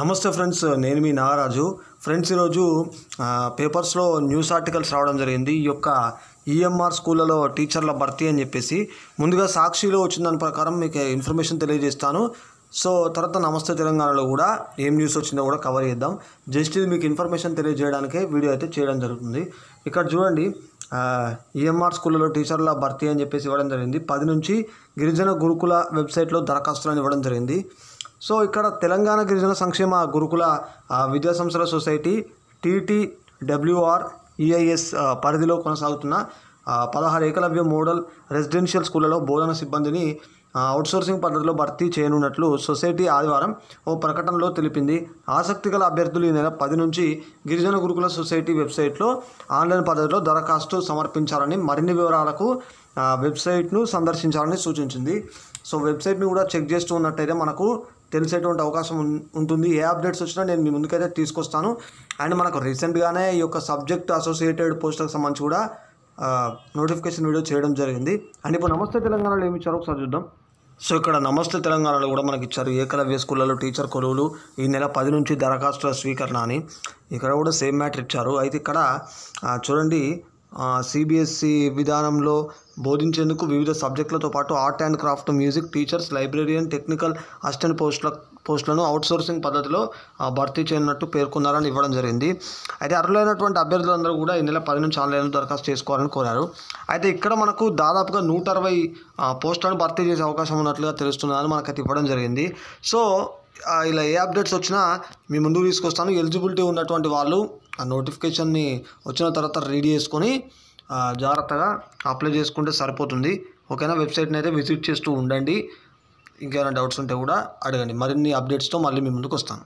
నమస్తే ఫ్రెండ్స్ నేను మీ నాగరాజు ఫ్రెండ్స్ ఈరోజు పేపర్స్లో న్యూస్ ఆర్టికల్స్ రావడం జరిగింది ఈ యొక్క ఈఎంఆర్ స్కూళ్ళలో టీచర్ల భర్తీ అని చెప్పేసి ముందుగా సాక్షిలో వచ్చిన దాని ప్రకారం మీకు ఇన్ఫర్మేషన్ తెలియజేస్తాను సో తర్వాత నమస్తే తెలంగాణలో కూడా ఏం న్యూస్ వచ్చిందో కూడా కవర్ చేద్దాం జస్ట్ ఇది మీకు ఇన్ఫర్మేషన్ తెలియజేయడానికే వీడియో అయితే చేయడం జరుగుతుంది ఇక్కడ చూడండి ఈఎంఆర్ స్కూళ్ళలో టీచర్ల భర్తీ అని చెప్పేసి ఇవ్వడం జరిగింది పది నుంచి గిరిజన గురుకుల వెబ్సైట్లో దరఖాస్తులను ఇవ్వడం జరిగింది సో ఇక్కడ తెలంగాణ గిరిజన సంక్షేమ గురుకుల విద్యా సంస్థల సొసైటీ టీటీ డబ్ల్యూఆర్ ఈఐఎస్ పరిధిలో కొనసాగుతున్న పదహారు ఏకలవ్య మోడల్ రెసిడెన్షియల్ స్కూళ్లలో బోధన సిబ్బందిని అవుట్సోర్సింగ్ పద్ధతిలో భర్తీ చేయనున్నట్లు సొసైటీ ఆదివారం ఓ ప్రకటనలో తెలిపింది ఆసక్తిగల అభ్యర్థులు ఈ నెల పది నుంచి గిరిజన గురుకుల సొసైటీ వెబ్సైట్లో ఆన్లైన్ పద్ధతిలో దరఖాస్తు సమర్పించాలని మరిన్ని వివరాలకు వెబ్సైట్ను సందర్శించాలని సూచించింది సో వెబ్సైట్ని కూడా చెక్ చేస్తూ ఉన్నట్టయితే మనకు తెలిసేటువంటి అవకాశం ఉంటుంది ఏ అప్డేట్స్ వచ్చినా నేను మీ ముందుకైతే తీసుకొస్తాను అండ్ మనకు రీసెంట్గానే ఈ యొక్క సబ్జెక్ట్ అసోసియేటెడ్ పోస్టులకు సంబంధించి కూడా నోటిఫికేషన్ వీడియో చేయడం జరిగింది అండ్ ఇప్పుడు నమస్తే తెలంగాణలో ఏమి ఇచ్చారో ఒకసారి చూద్దాం సో ఇక్కడ నమస్తే తెలంగాణలో కూడా మనకి ఇచ్చారు ఏకలవ్య స్కూళ్ళలో టీచర్ కొలువులు ఈ నెల పది నుంచి దరఖాస్తుల స్వీకరణ అని ఇక్కడ కూడా సేమ్ మ్యాటర్ ఇచ్చారు అయితే ఇక్కడ చూడండి సిబిఎస్సి e విధానంలో బోధించేందుకు వివిధ సబ్జెక్టులతో పాటు art and craft music teachers librarian technical assistant పోస్టుల పోస్టులను అవుట్సోర్సింగ్ పద్ధతిలో భర్తీ చేయనున్నట్టు పేర్కొన్నారని ఇవ్వడం జరిగింది అయితే అర్హులైనటువంటి అభ్యర్థులందరూ కూడా ఈ నెల పది నుంచి ఆన్లైన్లో దరఖాస్తు చేసుకోవాలని కోరారు అయితే ఇక్కడ మనకు దాదాపుగా నూట అరవై పోస్టులను భర్తీ చేసే అవకాశం ఉన్నట్లుగా మనకు మనకైతే ఇవ్వడం జరిగింది సో ఇలా ఏ అప్డేట్స్ వచ్చినా మీ ముందుకు తీసుకొస్తాను ఎలిజిబిలిటీ ఉన్నటువంటి వాళ్ళు ఆ నోటిఫికేషన్ని వచ్చిన తర్వాత రీడ్ చేసుకొని జాగ్రత్తగా అప్లై చేసుకుంటే సరిపోతుంది ఓకేనా వెబ్సైట్ని అయితే విజిట్ చేస్తూ ఉండండి ఇంకేమైనా డౌట్స్ ఉంటే కూడా అడగండి మరిన్ని అప్డేట్స్తో మళ్ళీ మీ ముందుకు వస్తాను